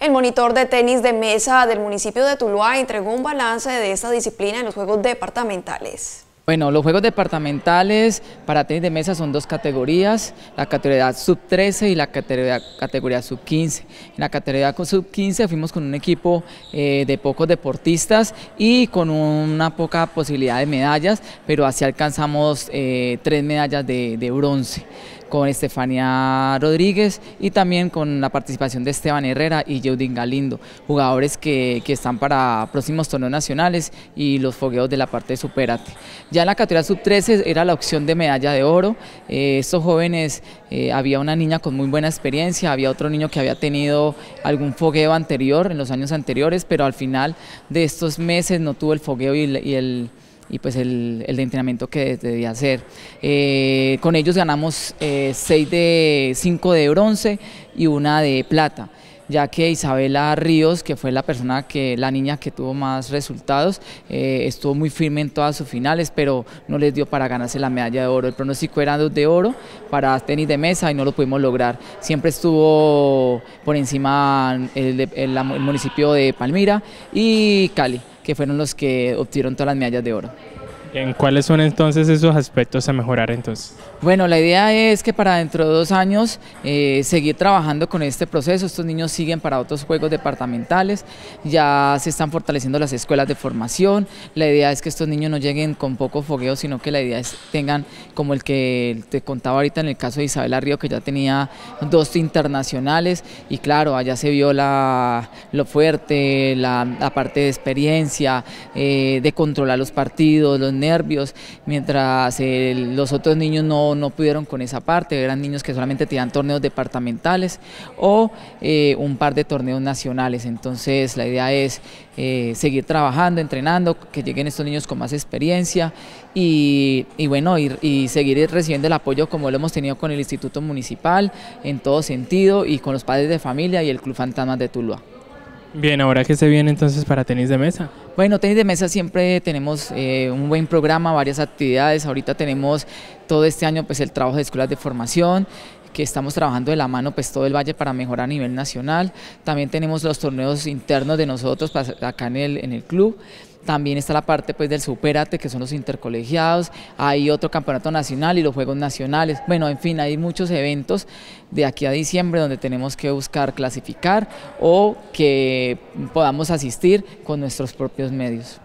El monitor de tenis de mesa del municipio de Tuluá entregó un balance de esta disciplina en los Juegos Departamentales. Bueno, los Juegos Departamentales para tenis de mesa son dos categorías, la categoría sub-13 y la categoría, categoría sub-15. En la categoría sub-15 fuimos con un equipo eh, de pocos deportistas y con una poca posibilidad de medallas, pero así alcanzamos eh, tres medallas de bronce con Estefania Rodríguez y también con la participación de Esteban Herrera y Yeudin Galindo, jugadores que, están para próximos torneos nacionales y los fogueos de la parte de Superate. Ya en la categoría sub-13 era la opción de medalla de oro, eh, estos jóvenes, eh, había una niña con muy buena experiencia, había otro niño que había tenido algún fogueo anterior, en los años anteriores, pero al final de estos meses no tuvo el fogueo y el y pues el, entrenamiento que debía hacer. Eh, con ellos ganamos 6 eh, de 5 de bronce y una de plata ya que Isabela Ríos, que fue la persona que, la niña que tuvo más resultados, eh, estuvo muy firme en todas sus finales, pero no les dio para ganarse la medalla de oro. El pronóstico era de oro para tenis de mesa y no lo pudimos lograr. Siempre estuvo por encima el municipio de Palmira y Cali que fueron los que obtuvieron todas las medallas de oro. ¿En cuáles son entonces esos aspectos a mejorar entonces? Bueno, la idea es que para dentro de dos años eh, seguir trabajando con este proceso. Estos niños siguen para otros juegos departamentales, ya se están fortaleciendo las escuelas de formación. La idea es que estos niños no lleguen con poco fogueo, sino que la idea es tengan como el que te contaba ahorita en el caso de Isabel Río, que ya tenía dos internacionales y claro, allá se vio la, lo fuerte, la, parte de experiencia, eh, de controlar los partidos, los nervios, mientras eh, los otros niños no, pudieron con esa parte, eran niños que solamente tenían torneos departamentales o eh, un par de torneos nacionales. Entonces la idea es eh, seguir trabajando, entrenando, que lleguen estos niños con más experiencia y, bueno, y, seguir recibiendo el apoyo como lo hemos tenido con el Instituto Municipal en todo sentido y con los padres de familia y el Club Fantasmas de Tuluá. Bien, ahora que se viene entonces para tenis de mesa. Bueno, tenis de mesa siempre tenemos eh, un buen programa, varias actividades. Ahorita tenemos todo este año pues el trabajo de escuelas de formación, que estamos trabajando de la mano pues todo el valle para mejorar a nivel nacional. También tenemos los torneos internos de nosotros pues, acá en el, en el club. También está la parte pues del superate, que son los intercolegiados, hay otro campeonato nacional y los juegos nacionales. Bueno, en fin, hay muchos eventos de aquí a diciembre donde tenemos que buscar clasificar o que podamos asistir con nuestros propios medios.